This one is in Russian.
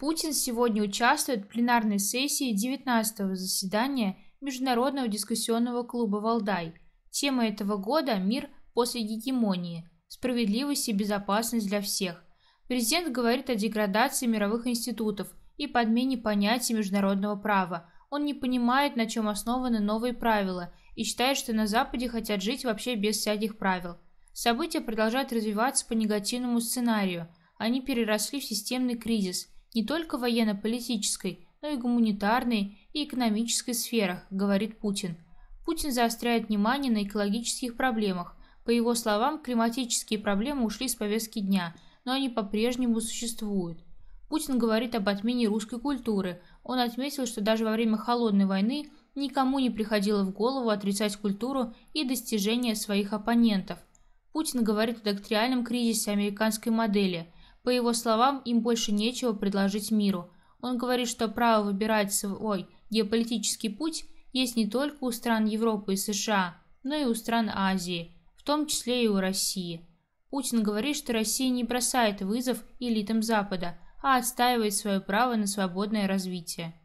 Путин сегодня участвует в пленарной сессии 19-го заседания Международного дискуссионного клуба «Валдай». Тема этого года – «Мир после гегемонии. Справедливость и безопасность для всех». Президент говорит о деградации мировых институтов и подмене понятий международного права. Он не понимает, на чем основаны новые правила, и считает, что на Западе хотят жить вообще без всяких правил. События продолжают развиваться по негативному сценарию. Они переросли в системный кризис – не только военно-политической, но и гуманитарной и экономической сферах, говорит Путин. Путин заостряет внимание на экологических проблемах. По его словам, климатические проблемы ушли с повестки дня, но они по-прежнему существуют. Путин говорит об отмене русской культуры. Он отметил, что даже во время холодной войны никому не приходило в голову отрицать культуру и достижения своих оппонентов. Путин говорит о доктриальном кризисе американской модели – по его словам, им больше нечего предложить миру. Он говорит, что право выбирать свой геополитический путь есть не только у стран Европы и США, но и у стран Азии, в том числе и у России. Путин говорит, что Россия не бросает вызов элитам Запада, а отстаивает свое право на свободное развитие.